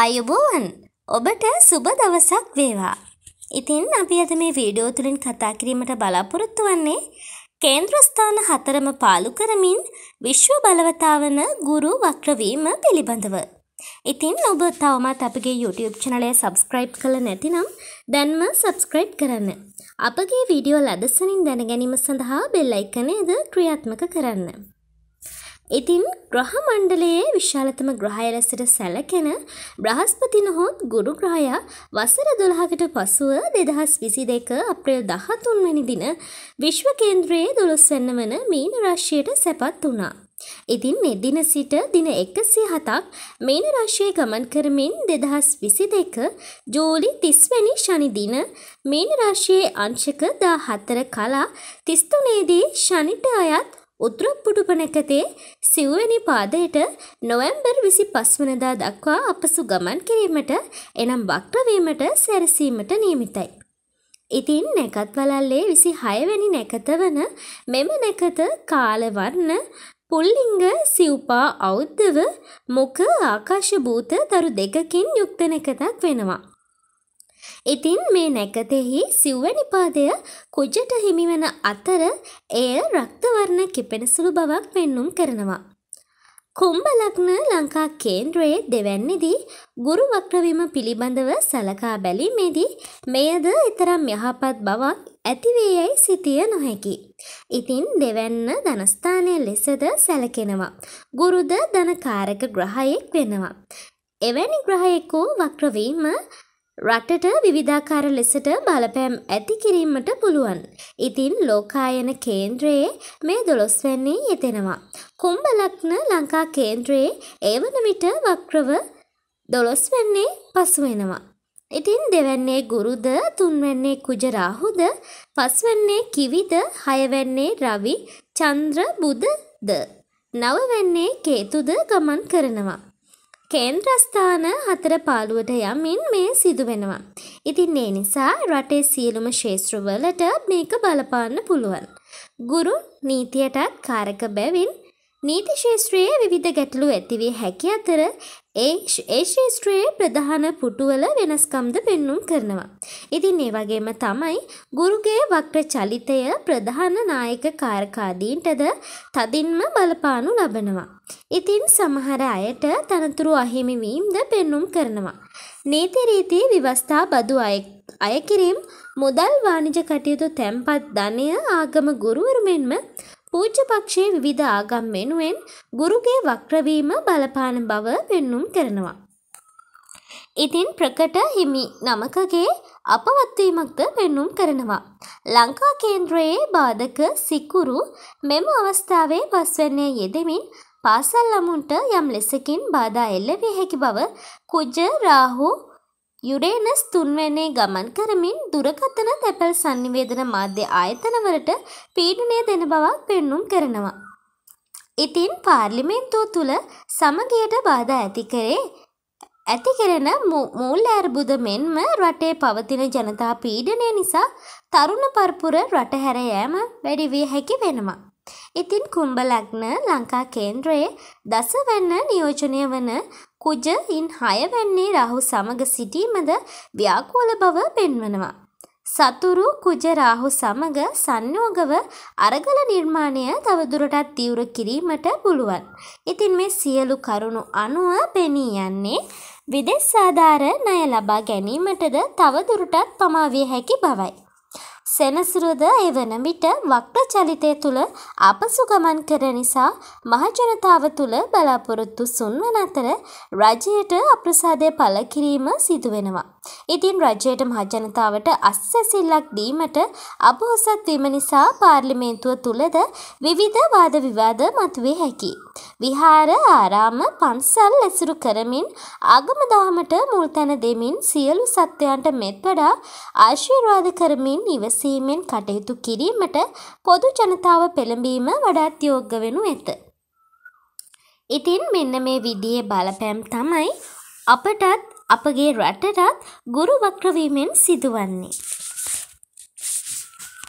ආයුබෝවන් ඔබට සුබ දවසක් වේවා. ඉතින් අපි අද මේ වීඩියෝ තුලින් කතා කිරීමට බලාපොරොත්තු වෙන්නේ කේන්ද්‍රස්ථාන හතරම පාලු කරමින් විශ්ව බලවතාවන ගුරු වක්‍රවීම පිළිබඳව. ඉතින් ඔබ තවමත් අපගේ YouTube channel එක subscribe කළ නැතිනම් දැන්ම subscribe කරන්න. අපගේ වීඩියෝ ලදසනින් දැනගැනීම සඳහා bell icon එකද ක්‍රියාත්මක කරන්න. ඉතින් ග්‍රහ මණ්ඩලයේ විශාලතම ග්‍රහය ලෙසට සැලකෙන බ්‍රහස්පති නොහොත් ගුරු ග්‍රහයා වසර 12කට පසුව 2022 අප්‍රේල් 13 වැනි දින විශ්ව කේන්ද්‍රයේ 12 වෙනි වන මීන රාශියට සැපත් වුණා. ඉතින් මේ දින සිට දින 107ක් මීන රාශියේ ගමන් කරමින් 2022 ජූලි 30 වැනි ශනි දින මීන රාශියේ අංශක 14 කලා 33 දී ශනිට අයත් උතුරප්පුඩුපනකතේ සිව්වැනි පාදයට නොවැම්බර් විසි පස්වනදා දක්වා අපසු ගමන් කිරීමට එනම් වක්්‍රවීමට සැරසීමට නියමිතයි. ඉතින් නැකත් වලල්ලේ විසි හයවැනි නැකත වන මෙම නැකත කාලවන්න පුල්ලිංග සිව්පා අවුද්ධව මොක ආකාශභූත දරු දෙකකින් යුක්ත නැකතක් වෙනවා. ඉතින් මේ නැකතෙහි සිව්වැනි පාදය කුජට හිමිවන අතර එය රක්තවර්ණ කිපෙන සුළු බවක් පෙන්නුම් කරනවා. කුම්භ ලග්න ලංකා කේන්ද්‍රයේ දෙවැන්නිදී ගුරු වක්‍රවීම පිළිබඳව සලකා බැලීමේදී මෙයද ඊතරම් යහපත් බවක් ඇතිවේ යයි සිතිය නොහැකි. ඉතින් දෙවැන්න ධනස්ථානය ලෙසද සැලකෙනවා. ගුරුද ධනකාරක ග්‍රහයෙක් වෙනවා. එවැනි ග්‍රහයෙකු වක්‍රවීම රටට විවිධාකාර ලෙසට බලපෑම් ඇති කිරීමට පුළුවන්. ඉතින් ලෝකායන කේන්ද්‍රයේ මේ දොළොස්වැන්නේ යෙදෙනවා. කුම්භ ලග්න ලංකා කේන්ද්‍රයේ ඒවන විට වක්‍රව දොළොස්වැන්නේ පසුවෙනවා. ඉතින් දෙවැන්නේ ගුරුද තුන්වැන්නේ කුජ රාහුද පස්වැන්නේ කිවිද හයවැන්නේ රවි චන්ද්‍ර බුධද නවවැන්නේ කේතුද ගමන් කරනවා. කේන්ද්‍රස්ථාන හතර පාළුවට යමින් මේ සිදුවෙනවා. ඉතින් ඒ නිසා රටේ සියලුම ශේත්‍රවලට මේක බලපාන්න පුළුවන්. ගුරු නීතියටත් කාරක බැවින් නීති ශේෂත්‍රයේ විවිධ ගැටලු ඇතිවී හැකි අතර ඒ ශේෂත්‍රයේ ප්‍රධාන පුටුවල වෙනස්කම්ද පෙන්නුම් කරනවා. ඉතින් ඒ වගේම තමයි ගුරුගේ වක්‍ර චලිතය ප්‍රධාන නායක කාරකාදීන්ටද තදින්ම බලපානු ලබනවා. ඉතින් සමහර අයට තනතුරු අහිමි වීමද පෙන්නුම් කරනවා. නීති රීති විවස්ථා බදු අය කිරීම මුදල් වාණිජ කටයුතු තැන්පත් ධනය ආගම ගුරුවරු මෙන්ම පූජ්‍ය පක්ෂයේ විවිධ ආගම් වෙනුවෙන් ගුරුගේ වක්‍රවීම බලපාන බව පෙන්눔 කරනවා. ඉතින් ප්‍රකට හිමි නමකගේ අපවත්වීමක්ද පෙන්눔 කරනවා. ලංකා කේන්ද්‍රයේ බාධක සිකුරු මෙම අවස්ථාවේ පස්වන්නේ යෙදෙමින් පාසල් ළමුන්ට යම් ලෙසකින් බාධා එල්ල විය හැකි බව කුජ රාහු යුරේනස් තුන්වැන්නේ ගමන් කරමින් දුරකථන තැපැල් sannivedana මාධ්‍ය ආයතනවලට පීඩනය දෙන බවක් පෙන්눔 කරනවා. ඉතින් පාර්ලිමේන්තුව තුල සමගියට බාධා ඇති කරේ ඇති කරන මූල් අර්බුද මෙන්ම රටේ පවතින ජනතා පීඩනය නිසා තරුණ පරපුර රට හැර යෑම වැඩි විය හැකි වෙනවා. ඉතින් කුම්බලග්න ලංකා කේන්ද්‍රයේ දසවැන්න නියෝජනය වන කුජ ඉන් හයවැන්නේ රාහු සමග සිටීමද ව්‍යාකූල බව පෙන්වනවා. සතුරු කුජ රාහු සමග සංයෝගව අරගල නිර්මාණය තවදුරටත් තීව්‍ර කිරීමට පුළුවන්. ඉතින් මේ සියලු කරුණු අනුව පෙනී යන්නේ විදෙස් ආධාර ණය ලබා ගැනීමටද තවදුරටත් පමාවිය හැකි බවයි. සෙනසුරුද එවන විට වක්‍ර චලිතය තුළ අපසු ගමන් කරන නිසා මහජනතාව තුළ බලාපොරොත්තු සුන්වන අතර රජයට අප්‍රසාදය පළ කිරීම සිදුවෙනවා. ඉතින් රජයට මහජනතාවට අස්වැසිල්ලක් දීමට අබෝසත් වීම නිසා පාර්ලිමේන්තුව තුළද විවිධ වාද විවාද මතුවේ හැකි. විහාර ආරාම පන්සල් ඇසුරු කරමින් ආගමදාමට මුල් තැන දෙමින් සියලු සත්වයන්ට මෙත් වඩා ආශීර්වාද කරමින් ඉවසීමෙන් කටයුතු කිරීමට පොදු ජනතාව පෙළඹීම වඩාත් යෝග්‍ය වෙනු ඇත. ඉතින් මෙන්න මේ විදියේ බලපෑම් තමයි අපටත් අපගේ රටටත් ගුරු වක්‍රවීමෙන් සිදුවන්නේ.